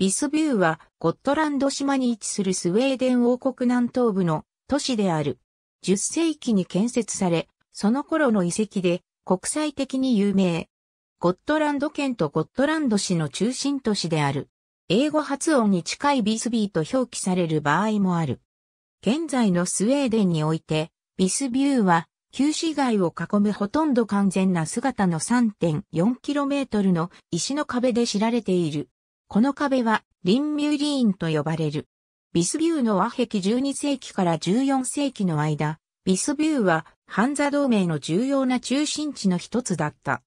ビスビューはゴットランド島に位置するスウェーデン王国南東部の都市である。10世紀に建設され、その頃の遺跡で国際的に有名。ゴットランド県とゴットランド市の中心都市である。英語発音に近いビスビーと表記される場合もある。現在のスウェーデンにおいて、ビスビューは旧市街を囲むほとんど完全な姿の 3.4km の石の壁で知られている。この壁はリンミューリーンと呼ばれる。ビスビューの和壁12世紀から14世紀の間、ビスビューはハンザ同盟の重要な中心地の一つだった。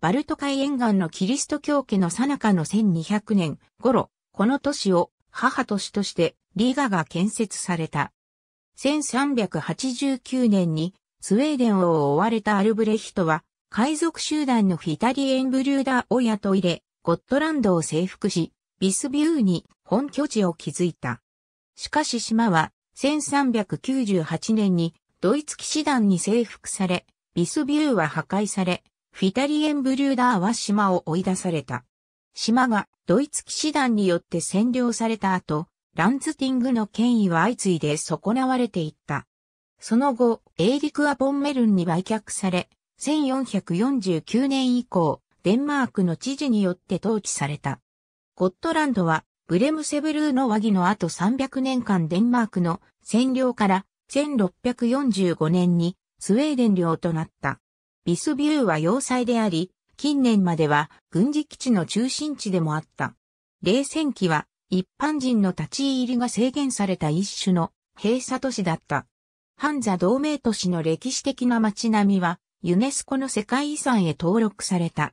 バルト海沿岸のキリスト教家の最中の1200年頃、この都市を母都市としてリーガが建設された。1389年にスウェーデンを追われたアルブレヒトは海賊集団のフィタリエンブリューダーを雇い入れ、ゴットランドを征服し、ビスビューに本拠地を築いた。しかし島は1398年にドイツ騎士団に征服され、ビスビューは破壊され、フィタリエンブリューダーは島を追い出された。島がドイツ騎士団によって占領された後、ランツティングの権威は相次いで損なわれていった。その後、エーリク・ア・ボンメルンに売却され、1449年以降、デンマークの知事によって統治された。ゴットランドは、ブレムセブルーの和議の後300年間デンマークの占領から1645年にスウェーデン領となった。ビスビューは要塞であり、近年までは軍事基地の中心地でもあった。冷戦期は一般人の立ち入りが制限された一種の閉鎖都市だった。ハンザ同盟都市の歴史的な街並みはユネスコの世界遺産へ登録された。